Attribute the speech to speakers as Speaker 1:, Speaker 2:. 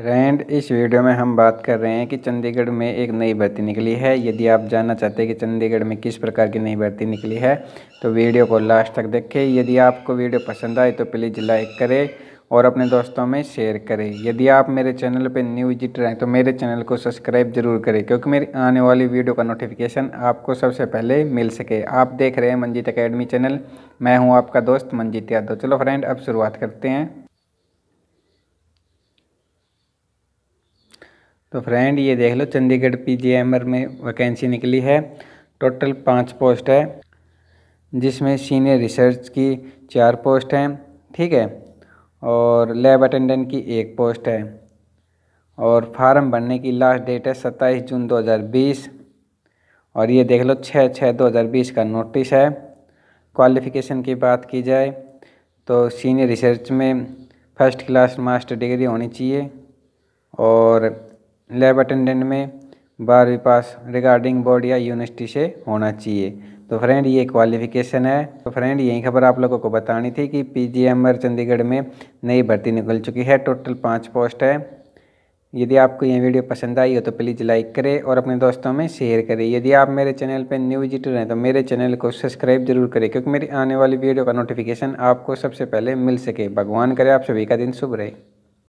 Speaker 1: friend इस video में हम बात कर रहे हैं कि चंडीगढ़ में एक नई भर्ती निकली है यदि आप जानना चाहते हैं कि चंडीगढ़ में किस प्रकार की नई भर्ती निकली है तो वीडियो को लास्ट तक देखें यदि आपको वीडियो पसंद आए तो प्लीज़ लाइक करें और अपने दोस्तों में शेयर करें यदि आप मेरे चैनल पर न्यू रहे हैं तो मेरे चैनल को सब्सक्राइब जरूर करें क्योंकि मेरी आने वाली वीडियो का नोटिफिकेशन आपको सबसे पहले मिल सके आप देख रहे हैं मंजीत अकेडमी चैनल मैं हूँ आपका दोस्त मंजीत यादव चलो फ्रेंड अब शुरुआत करते हैं तो फ्रेंड ये देख लो चंडीगढ़ पी जी एम में वैकेंसी निकली है टोटल पाँच पोस्ट है जिसमें सीनियर रिसर्च की चार पोस्ट हैं ठीक है और लैब अटेंडेंट की एक पोस्ट है और फार्म भरने की लास्ट डेट है सत्ताईस जून 2020 और ये देख लो छः छः 2020 का नोटिस है क्वालिफ़िकेशन की बात की जाए तो सीनियर रिसर्च में फर्स्ट क्लास मास्टर डिग्री होनी चाहिए और लैब अटेंडेंट में बारहवीं पास रिगार्डिंग बोर्ड या यूनिवर्सिटी से होना चाहिए तो फ्रेंड ये क्वालिफिकेशन है तो फ्रेंड यही खबर आप लोगों को बतानी थी कि पी चंडीगढ़ में नई भर्ती निकल चुकी है टोटल पाँच पोस्ट है यदि आपको यह वीडियो पसंद आई हो तो प्लीज़ लाइक करें और अपने दोस्तों में शेयर करें यदि आप मेरे चैनल पर न्यू विजिटर हैं तो मेरे चैनल को सब्सक्राइब जरूर करें क्योंकि मेरी आने वाली वीडियो का नोटिफिकेशन आपको सबसे पहले मिल सके भगवान करे आप सभी का दिन शुभ रहे